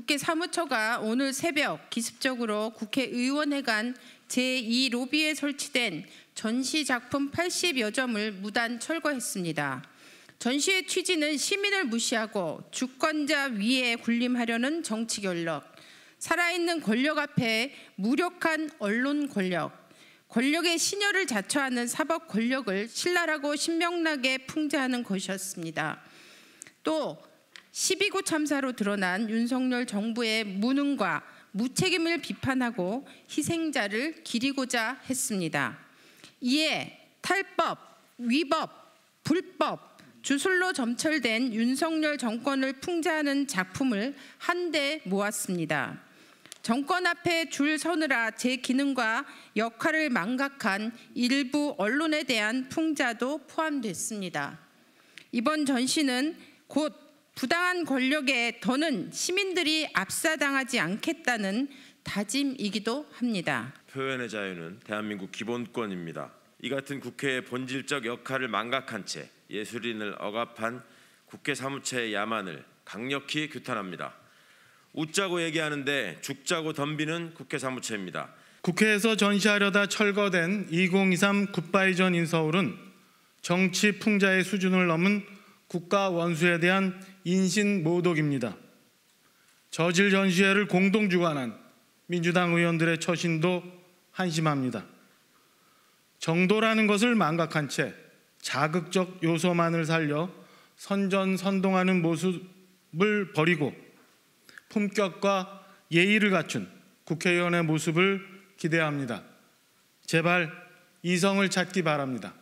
국회 사무처가 오늘 새벽 기습적으로 국회의원회관 제2로비에 설치된 전시작품 80여 점을 무단 철거했습니다. 전시의 취지는 시민을 무시하고 주권자 위에 군림하려는 정치 결력 살아있는 권력 앞에 무력한 언론 권력, 권력의 신여을 자처하는 사법 권력을 신랄하고 신명나게 풍자하는 것이었습니다. 또 12구 참사로 드러난 윤석열 정부의 무능과 무책임을 비판하고 희생자를 기리고자 했습니다. 이에 탈법, 위법, 불법, 주술로 점철된 윤석열 정권을 풍자하는 작품을 한데 모았습니다. 정권 앞에 줄 서느라 제 기능과 역할을 망각한 일부 언론에 대한 풍자도 포함됐습니다. 이번 전시는 곧 부당한 권력에 더는 시민들이 압사당하지 않겠다는 다짐이기도 합니다. 표현의 자유는 대한민국 기본권입니다. 이 같은 국회의 본질적 역할을 망각한 채 예술인을 억압한 국회 사무처의 야만을 강력히 규탄합니다. 웃자고 얘기하는데 죽자고 덤비는 국회 사무처입니다. 국회에서 전시하려다 철거된 2023 굿바이전 인서울은 정치 풍자의 수준을 넘은 국가 원수에 대한 인신 모독입니다. 저질 전시회를 공동 주관한 민주당 의원들의 처신도 한심합니다. 정도라는 것을 망각한 채 자극적 요소만을 살려 선전 선동하는 모습을 버리고 품격과 예의를 갖춘 국회의원의 모습을 기대합니다. 제발 이성을 찾기 바랍니다.